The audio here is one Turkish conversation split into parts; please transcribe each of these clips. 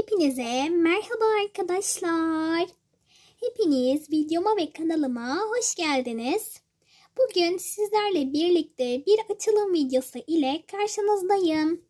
Hepinize merhaba arkadaşlar. Hepiniz videoma ve kanalıma hoş geldiniz. Bugün sizlerle birlikte bir açılım videosu ile karşınızdayım.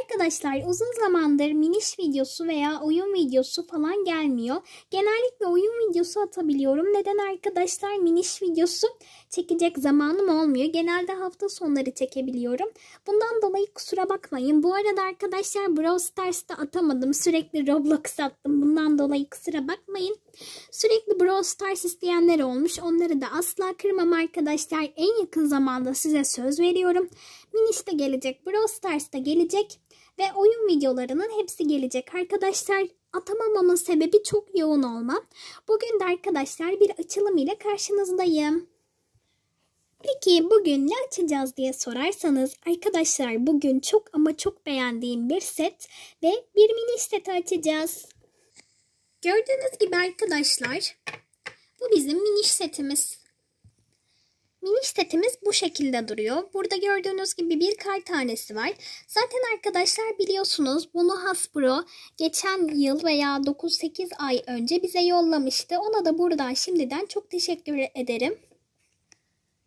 Arkadaşlar uzun zamandır miniş videosu veya oyun videosu falan gelmiyor. Genellikle oyun videosu atabiliyorum. Neden arkadaşlar miniş videosu çekecek zamanım olmuyor. Genelde hafta sonları çekebiliyorum. Bundan dolayı kusura bakmayın. Bu arada arkadaşlar Brawl Stars'ta atamadım. Sürekli Roblox attım. Bundan dolayı kusura bakmayın. Sürekli Brawl Stars isteyenler olmuş. Onları da asla kırmam arkadaşlar. En yakın zamanda size söz veriyorum. Miniş de gelecek, Brawl Stars da gelecek ve oyun videolarının hepsi gelecek arkadaşlar. Atamamamın sebebi çok yoğun olmam. Bugün de arkadaşlar bir açılım ile karşınızdayım. Peki bugün ne açacağız diye sorarsanız arkadaşlar bugün çok ama çok beğendiğim bir set ve bir mini seti açacağız. Gördüğünüz gibi arkadaşlar bu bizim mini setimiz. Mini setimiz bu şekilde duruyor. Burada gördüğünüz gibi bir kar tanesi var. Zaten arkadaşlar biliyorsunuz bunu Hasbro geçen yıl veya 9-8 ay önce bize yollamıştı. Ona da buradan şimdiden çok teşekkür ederim.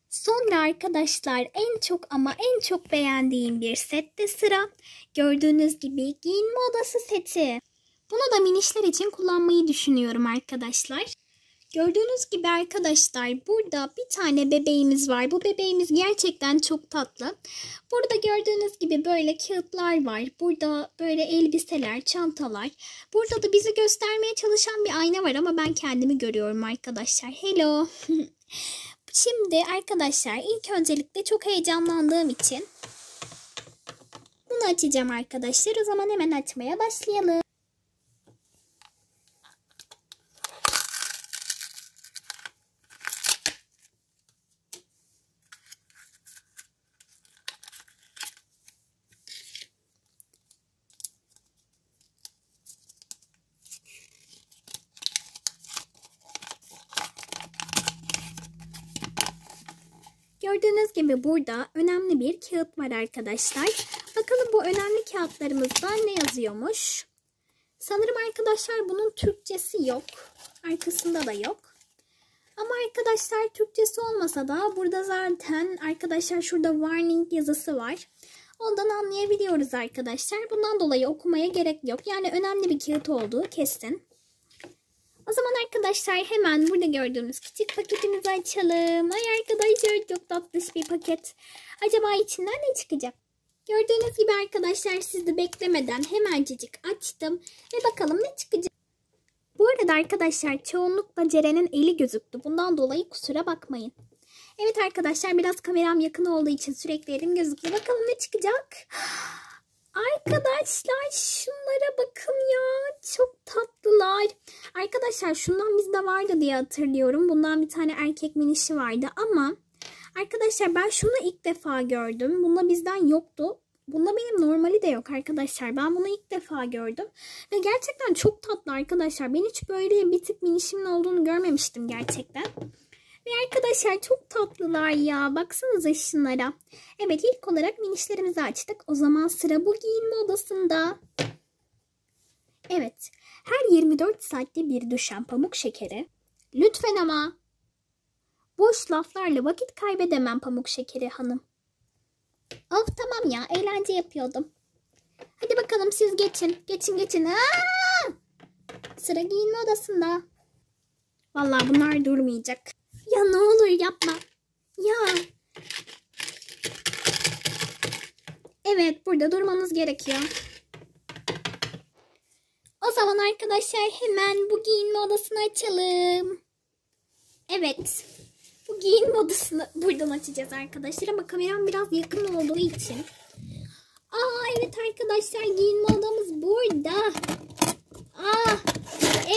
Sonra arkadaşlar en çok ama en çok beğendiğim bir sette sıra. Gördüğünüz gibi giyinme odası seti. Bunu da minişler için kullanmayı düşünüyorum arkadaşlar. Gördüğünüz gibi arkadaşlar burada bir tane bebeğimiz var. Bu bebeğimiz gerçekten çok tatlı. Burada gördüğünüz gibi böyle kağıtlar var. Burada böyle elbiseler, çantalar. Burada da bizi göstermeye çalışan bir ayna var ama ben kendimi görüyorum arkadaşlar. Hello. Şimdi arkadaşlar ilk öncelikle çok heyecanlandığım için bunu açacağım arkadaşlar. O zaman hemen açmaya başlayalım. Gördüğünüz gibi burada önemli bir kağıt var arkadaşlar. Bakalım bu önemli kağıtlarımızda ne yazıyormuş? Sanırım arkadaşlar bunun Türkçesi yok. Arkasında da yok. Ama arkadaşlar Türkçesi olmasa da burada zaten arkadaşlar şurada warning yazısı var. Ondan anlayabiliyoruz arkadaşlar. Bundan dolayı okumaya gerek yok. Yani önemli bir kağıt olduğu kesin. O zaman arkadaşlar hemen burada gördüğümüz küçük paketimizi açalım. Ay arkadaşlar çok tatlış bir paket. Acaba içinden ne çıkacak? Gördüğünüz gibi arkadaşlar sizi beklemeden hemencecik açtım. Ve bakalım ne çıkacak. Bu arada arkadaşlar çoğunlukla Ceren'in eli gözüktü. Bundan dolayı kusura bakmayın. Evet arkadaşlar biraz kameram yakın olduğu için sürekli elim gözüktü. Bakalım ne çıkacak. Arkadaşlar şunlara bakın ya. Çok tatlılar. Arkadaşlar şundan bizde vardı diye hatırlıyorum. Bundan bir tane erkek minişi vardı ama arkadaşlar ben şunu ilk defa gördüm. Bunda bizden yoktu. Bunda benim normali de yok arkadaşlar. Ben bunu ilk defa gördüm. Ve gerçekten çok tatlı arkadaşlar. Ben hiç böyle bir tip minişimin olduğunu görmemiştim gerçekten. Ay arkadaşlar çok tatlılar ya. Baksanıza şunlara. Evet ilk olarak minişlerimizi açtık. O zaman sıra bu giyinme odasında. Evet. Her 24 saatte bir düşen pamuk şekeri. Lütfen ama. Boş laflarla vakit kaybedemem pamuk şekeri hanım. Of tamam ya eğlence yapıyordum. Hadi bakalım siz geçin. Geçin geçin. Aa! Sıra giyinme odasında. Vallahi bunlar durmayacak. Ya ne olur yapma. Ya. Evet burada durmanız gerekiyor. O zaman arkadaşlar hemen bu giyinme odasını açalım. Evet. Bu giyinme odasını buradan açacağız arkadaşlar ama kameram biraz yakın olduğu için. Aa evet arkadaşlar giyinme odamız burada. Aa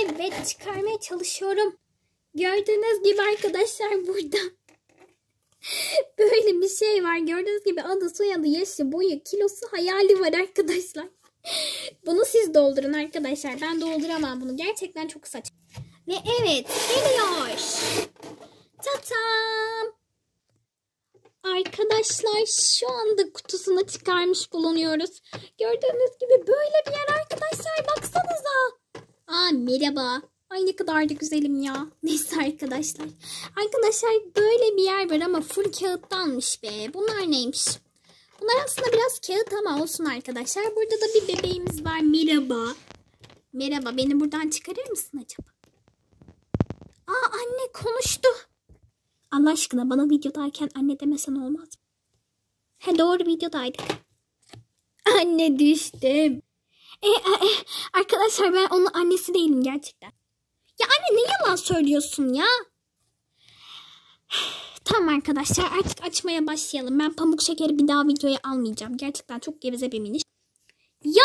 evet çıkarmaya çalışıyorum. Gördüğünüz gibi arkadaşlar burada böyle bir şey var. Gördüğünüz gibi adı soyadı yaşı boyu kilosu hayali var arkadaşlar. bunu siz doldurun arkadaşlar. Ben dolduramam bunu. Gerçekten çok saç. Ve evet geliyor. Tatam. Arkadaşlar şu anda kutusunu çıkarmış bulunuyoruz. Gördüğünüz gibi böyle bir yer arkadaşlar. Baksanıza. Aa merhaba. Ay ne kadar da güzelim ya. Neyse arkadaşlar. Arkadaşlar böyle bir yer var ama full kağıttanmış be. Bunlar neymiş? Bunlar aslında biraz kağıt ama olsun arkadaşlar. Burada da bir bebeğimiz var. Merhaba. Merhaba beni buradan çıkarır mısın acaba? Aa anne konuştu. Allah aşkına bana videodayken anne demesen olmaz mı? He doğru videodaydık. Anne düştüm. E, e, e arkadaşlar ben onun annesi değilim gerçekten. Ya anne ne yalan söylüyorsun ya? Tamam arkadaşlar artık açmaya başlayalım. Ben pamuk şekeri bir daha videoya almayacağım. Gerçekten çok gevize bir miniş. Ya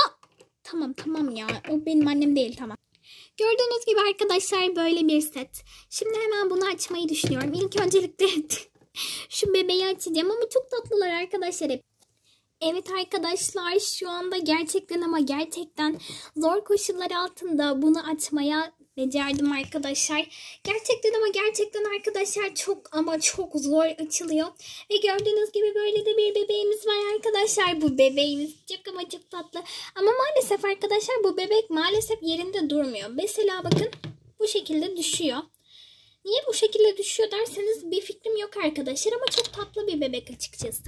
tamam tamam ya o benim annem değil tamam. Gördüğünüz gibi arkadaşlar böyle bir set. Şimdi hemen bunu açmayı düşünüyorum. İlk öncelikle şu bebeği açacağım ama çok tatlılar arkadaşlar hep. Evet arkadaşlar şu anda gerçekten ama gerçekten zor koşullar altında bunu açmaya becerdim arkadaşlar. Gerçekten ama gerçekten arkadaşlar çok ama çok zor açılıyor. Ve gördüğünüz gibi böyle de bir bebeğimiz var arkadaşlar. Bu bebeğimiz çok ama çok tatlı. Ama maalesef arkadaşlar bu bebek maalesef yerinde durmuyor. Mesela bakın bu şekilde düşüyor. Niye bu şekilde düşüyor derseniz bir fikrim yok arkadaşlar ama çok tatlı bir bebek açıkçası.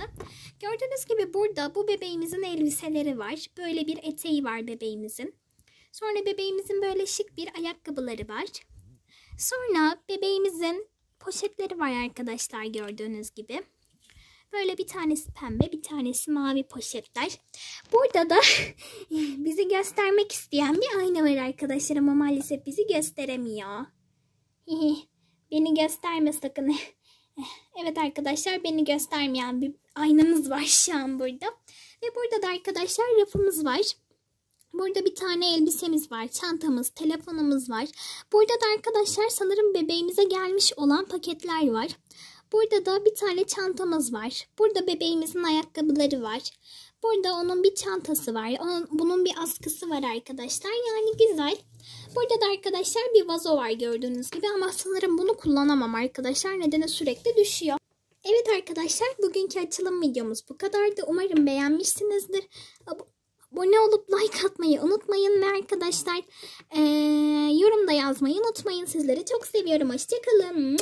Gördüğünüz gibi burada bu bebeğimizin elbiseleri var. Böyle bir eteği var bebeğimizin. Sonra bebeğimizin böyle şık bir ayakkabıları var. Sonra bebeğimizin poşetleri var arkadaşlar gördüğünüz gibi. Böyle bir tanesi pembe, bir tanesi mavi poşetler. Burada da bizi göstermek isteyen bir ayna var arkadaşlar ama maalesef bizi gösteremiyor. Beni gösterme sakın. Evet arkadaşlar beni göstermeyen bir aynamız var şu an burada. Ve burada da arkadaşlar rafımız var. Burada bir tane elbisemiz var, çantamız, telefonumuz var. Burada da arkadaşlar sanırım bebeğimize gelmiş olan paketler var. Burada da bir tane çantamız var. Burada bebeğimizin ayakkabıları var. Burada onun bir çantası var. Onun, bunun bir askısı var arkadaşlar. Yani güzel. Burada da arkadaşlar bir vazo var gördüğünüz gibi ama sanırım bunu kullanamam arkadaşlar. Nedeni sürekli düşüyor. Evet arkadaşlar bugünkü açılım videomuz bu kadardı. Umarım beğenmişsinizdir abone olup like atmayı unutmayın ve arkadaşlar e, yorumda yazmayı unutmayın. Sizleri çok seviyorum. Hoşçakalın.